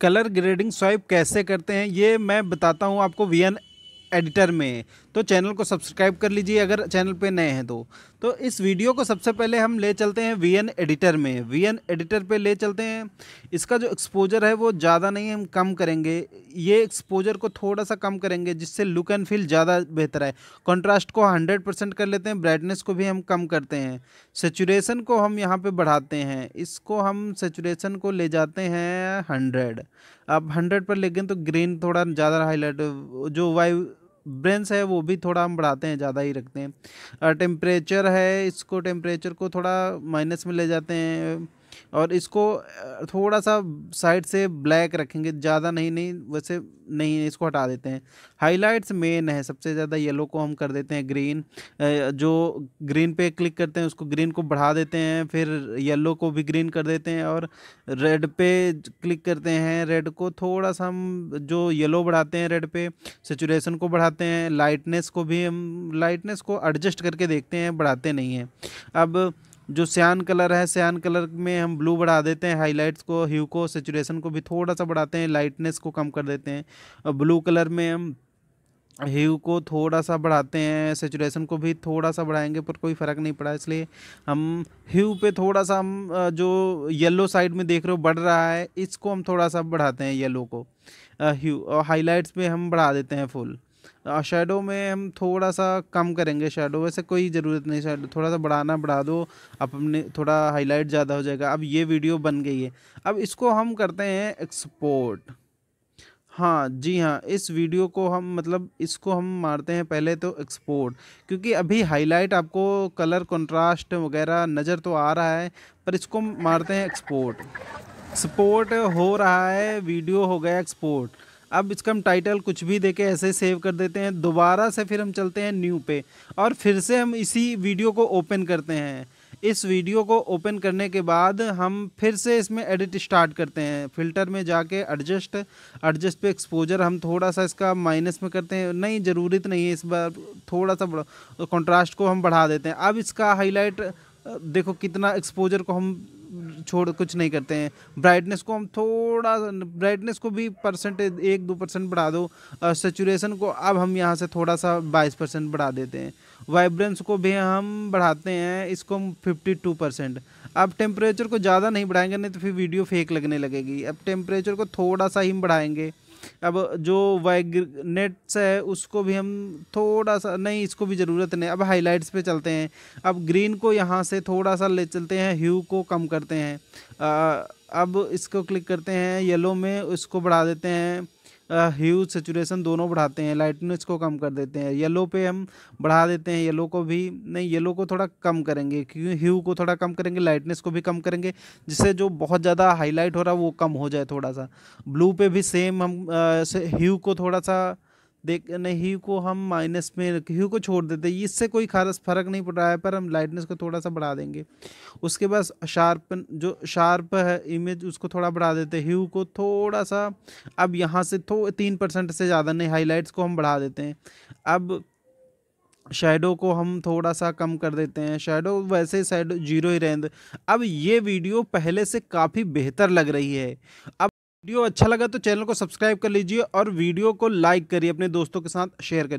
colour grading swipe कैसे करते हैं ये मैं बताता हूँ आपको वी एन एडिटर में तो चैनल को सब्सक्राइब कर लीजिए अगर चैनल पे नए हैं तो तो इस वीडियो को सबसे पहले हम ले चलते हैं वी एडिटर में वी एडिटर पे ले चलते हैं इसका जो एक्सपोजर है वो ज़्यादा नहीं हम कम करेंगे ये एक्सपोजर को थोड़ा सा कम करेंगे जिससे लुक एंड फील ज़्यादा बेहतर है कॉन्ट्रास्ट को हंड्रेड परसेंट कर लेते हैं ब्राइटनेस को भी हम कम करते हैं सेचुरेशन को हम यहाँ पर बढ़ाते हैं इसको हम सेचुरेशन को ले जाते हैं हंड्रेड आप हंड्रेड पर ले गए तो ग्रीन थोड़ा ज़्यादा हाईलाइट जो वाई ब्रेंस है वो भी थोड़ा हम बढ़ाते हैं ज़्यादा ही रखते हैं टेम्परेचर है इसको टेम्परेचर को थोड़ा माइनस में ले जाते हैं और इसको थोड़ा सा साइड से ब्लैक रखेंगे ज़्यादा नहीं नहीं वैसे नहीं इसको हटा देते हैं हाइलाइट्स मेन है सबसे ज़्यादा येलो को हम कर देते हैं ग्रीन जो ग्रीन पे क्लिक करते हैं उसको ग्रीन को बढ़ा देते हैं फिर येलो को भी ग्रीन कर देते हैं और रेड पे क्लिक करते हैं रेड को थोड़ा सा हम जो येलो बढ़ाते हैं रेड पे सेचुरेशन को बढ़ाते हैं लाइटनेस को भी हम लाइटनेस को एडजस्ट करके देखते हैं बढ़ाते नहीं हैं अब जो सियान कलर है सियान कलर में हम ब्लू बढ़ा देते हैं हाईलाइट्स को ह्यू को सेचुरेशन को भी थोड़ा सा बढ़ाते हैं लाइटनेस को कम कर देते हैं और ब्लू कलर में हम ह्यू को थोड़ा सा बढ़ाते हैं सेचुरेशन को भी थोड़ा सा बढ़ाएंगे पर कोई फ़र्क नहीं पड़ा इसलिए हम ह्यू पे थोड़ा सा हम जो येलो साइड में देख रहे हो बढ़ रहा है इसको हम थोड़ा सा बढ़ाते हैं येलो को ह्यू और हाईलाइट्स पे हम बढ़ा देते हैं फुल शेडो में हम थोड़ा सा कम करेंगे शेडो वैसे कोई ज़रूरत नहीं शेडो थोड़ा सा बढ़ाना बढ़ा दो अपने थोड़ा हाईलाइट ज़्यादा हो जाएगा अब ये वीडियो बन गई है अब इसको हम करते हैं एक्सपोर्ट हाँ जी हाँ इस वीडियो को हम मतलब इसको हम मारते हैं पहले तो एक्सपोर्ट क्योंकि अभी हाईलाइट आपको कलर कंट्रास्ट वगैरह नज़र तो आ रहा है पर इसको मारते हैं एक्सपोर्ट एक्सपोर्ट हो रहा है वीडियो हो गया एक्सपोर्ट अब इसका हम टाइटल कुछ भी देके ऐसे सेव कर देते हैं दोबारा से फिर हम चलते हैं न्यू पे और फिर से हम इसी वीडियो को ओपन करते हैं इस वीडियो को ओपन करने के बाद हम फिर से इसमें एडिट स्टार्ट करते हैं फ़िल्टर में जाके एडजस्ट एडजस्ट पे एक्सपोजर हम थोड़ा सा इसका माइनस में करते हैं नहीं ज़रूरत नहीं है इस बार थोड़ा सा कॉन्ट्रास्ट को हम बढ़ा देते हैं अब इसका हाईलाइट देखो कितना एक्सपोजर को हम छोड़ कुछ नहीं करते हैं ब्राइटनेस को हम थोड़ा ब्राइटनेस को भी परसेंटेज एक दो परसेंट बढ़ा दो सेचुरेशन को अब हम यहाँ से थोड़ा सा बाईस परसेंट बढ़ा देते हैं वाइब्रेंस को भी हम बढ़ाते हैं इसको हम फिफ्टी टू परसेंट अब टेम्परेचर को ज़्यादा नहीं बढ़ाएंगे नहीं तो फिर वीडियो फेक लगने लगेगी अब टेम्परेचर को थोड़ा सा ही बढ़ाएंगे अब जो वैगनेट्स है उसको भी हम थोड़ा सा नहीं इसको भी ज़रूरत नहीं अब हाईलाइट्स पे चलते हैं अब ग्रीन को यहाँ से थोड़ा सा ले चलते हैं ह्यू को कम करते हैं आ, अब इसको क्लिक करते हैं येलो में उसको बढ़ा देते हैं ह्यूज सेचुरेशन दोनों बढ़ाते हैं लाइटनेस को कम कर देते हैं येलो पे हम बढ़ा देते हैं येलो को भी नहीं येलो को थोड़ा कम करेंगे क्योंकि ह्यू को थोड़ा कम करेंगे लाइटनेस को भी कम करेंगे जिससे जो बहुत ज़्यादा हाईलाइट हो रहा है वो कम हो जाए थोड़ा सा ब्लू पे भी सेम हम ह्यू को थोड़ा सा देख ह्यू को हम माइनस में ह्यू को छोड़ देते हैं इससे कोई खास फर्क नहीं पड़ रहा है पर हम लाइटनेस को थोड़ा सा बढ़ा देंगे उसके बाद शार्प जो शार्प है इमेज उसको थोड़ा बढ़ा देते हैं ह्यू को थोड़ा सा अब यहाँ से थो तीन परसेंट से ज़्यादा नहीं हाईलाइट्स को हम बढ़ा देते हैं अब शेडो को हम थोड़ा सा कम कर देते हैं शेडो वैसे शेडो जीरो ही रहें अब ये वीडियो पहले से काफ़ी बेहतर लग रही है अब वीडियो अच्छा लगा तो चैनल को सब्सक्राइब कर लीजिए और वीडियो को लाइक करिए अपने दोस्तों के साथ शेयर करिए